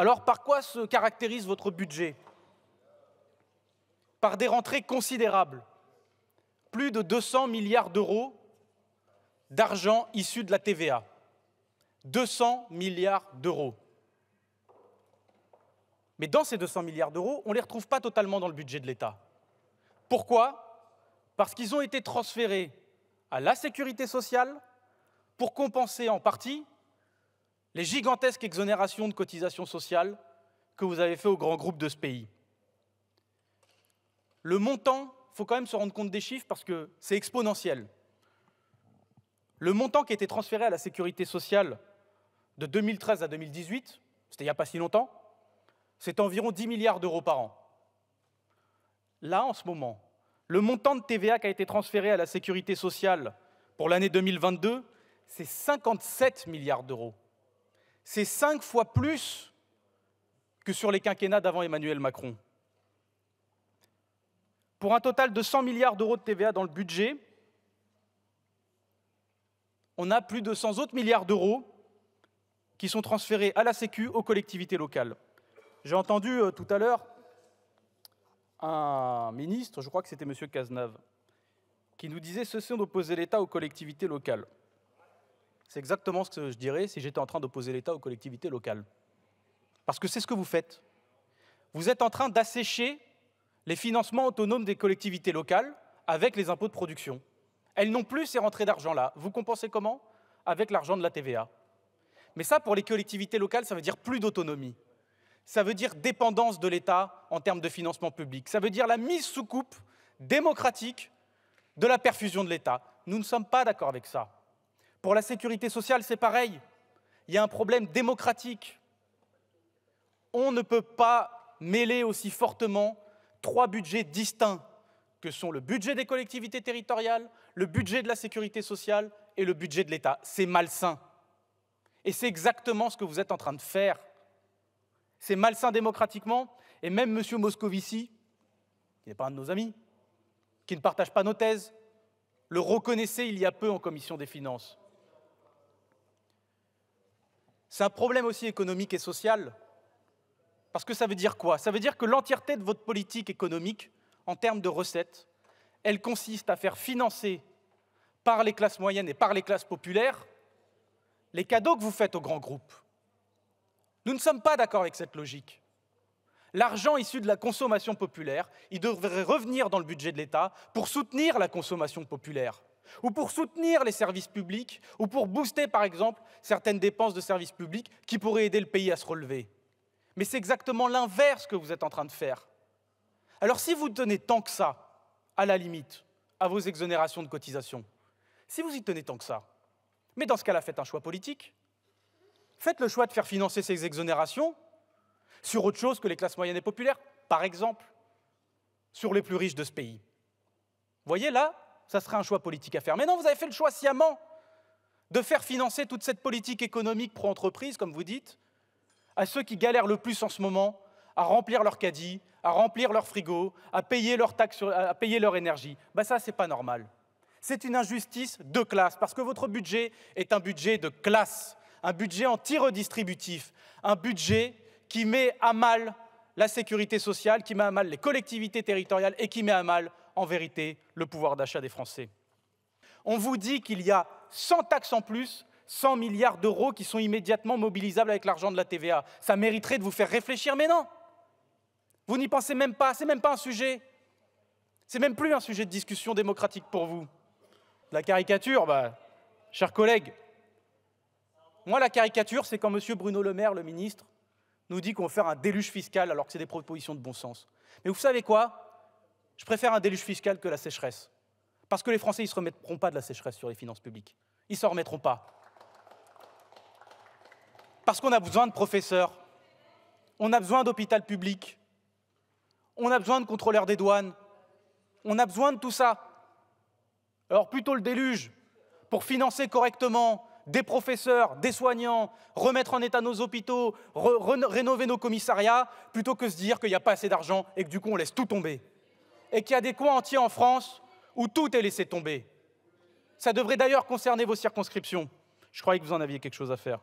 Alors par quoi se caractérise votre budget Par des rentrées considérables, plus de 200 milliards d'euros d'argent issu de la TVA. 200 milliards d'euros. Mais dans ces 200 milliards d'euros, on ne les retrouve pas totalement dans le budget de l'État. Pourquoi Parce qu'ils ont été transférés à la sécurité sociale pour compenser en partie les gigantesques exonérations de cotisations sociales que vous avez fait aux grands groupes de ce pays. Le montant, il faut quand même se rendre compte des chiffres parce que c'est exponentiel. Le montant qui a été transféré à la sécurité sociale de 2013 à 2018, c'était il n'y a pas si longtemps, c'est environ 10 milliards d'euros par an. Là, en ce moment, le montant de TVA qui a été transféré à la sécurité sociale pour l'année 2022, c'est 57 milliards d'euros c'est cinq fois plus que sur les quinquennats d'avant Emmanuel Macron. Pour un total de 100 milliards d'euros de TVA dans le budget, on a plus de 100 autres milliards d'euros qui sont transférés à la Sécu, aux collectivités locales. J'ai entendu euh, tout à l'heure un ministre, je crois que c'était M. Cazenave, qui nous disait on d'opposer l'État aux collectivités locales. C'est exactement ce que je dirais si j'étais en train d'opposer l'État aux collectivités locales. Parce que c'est ce que vous faites. Vous êtes en train d'assécher les financements autonomes des collectivités locales avec les impôts de production. Elles n'ont plus ces rentrées d'argent-là. Vous compensez comment Avec l'argent de la TVA. Mais ça, pour les collectivités locales, ça veut dire plus d'autonomie. Ça veut dire dépendance de l'État en termes de financement public. Ça veut dire la mise sous coupe démocratique de la perfusion de l'État. Nous ne sommes pas d'accord avec ça. Pour la sécurité sociale, c'est pareil. Il y a un problème démocratique. On ne peut pas mêler aussi fortement trois budgets distincts que sont le budget des collectivités territoriales, le budget de la sécurité sociale et le budget de l'État. C'est malsain. Et c'est exactement ce que vous êtes en train de faire. C'est malsain démocratiquement, et même M. Moscovici, qui n'est pas un de nos amis, qui ne partage pas nos thèses, le reconnaissait il y a peu en commission des finances. C'est un problème aussi économique et social. Parce que ça veut dire quoi Ça veut dire que l'entièreté de votre politique économique, en termes de recettes, elle consiste à faire financer par les classes moyennes et par les classes populaires les cadeaux que vous faites aux grands groupes. Nous ne sommes pas d'accord avec cette logique. L'argent issu de la consommation populaire, il devrait revenir dans le budget de l'État pour soutenir la consommation populaire ou pour soutenir les services publics, ou pour booster, par exemple, certaines dépenses de services publics qui pourraient aider le pays à se relever. Mais c'est exactement l'inverse que vous êtes en train de faire. Alors si vous tenez tant que ça, à la limite, à vos exonérations de cotisations, si vous y tenez tant que ça, mais dans ce cas-là, faites un choix politique. Faites le choix de faire financer ces exonérations sur autre chose que les classes moyennes et populaires, par exemple, sur les plus riches de ce pays. Vous voyez là, ça serait un choix politique à faire. Mais non, vous avez fait le choix sciemment de faire financer toute cette politique économique pro-entreprise, comme vous dites, à ceux qui galèrent le plus en ce moment à remplir leur caddie, à remplir leur frigo, à payer leur, à payer leur énergie. Ben ça, c'est pas normal. C'est une injustice de classe, parce que votre budget est un budget de classe, un budget anti-redistributif, un budget qui met à mal la sécurité sociale, qui met à mal les collectivités territoriales et qui met à mal en vérité le pouvoir d'achat des Français. On vous dit qu'il y a 100 taxes en plus, 100 milliards d'euros qui sont immédiatement mobilisables avec l'argent de la TVA. Ça mériterait de vous faire réfléchir, mais non. Vous n'y pensez même pas, c'est même pas un sujet. C'est même plus un sujet de discussion démocratique pour vous. La caricature, bah, chers collègues, moi la caricature, c'est quand M. Bruno Le Maire, le ministre, nous dit qu'on va faire un déluge fiscal alors que c'est des propositions de bon sens. Mais vous savez quoi je préfère un déluge fiscal que la sécheresse. Parce que les Français, ils ne se remettront pas de la sécheresse sur les finances publiques. Ils ne s'en remettront pas. Parce qu'on a besoin de professeurs, on a besoin d'hôpitaux publics, on a besoin de contrôleurs des douanes, on a besoin de tout ça. Alors plutôt le déluge, pour financer correctement des professeurs, des soignants, remettre en état nos hôpitaux, rénover nos commissariats, plutôt que se dire qu'il n'y a pas assez d'argent et que du coup on laisse tout tomber et qu'il y a des coins entiers en France où tout est laissé tomber. Ça devrait d'ailleurs concerner vos circonscriptions. Je croyais que vous en aviez quelque chose à faire.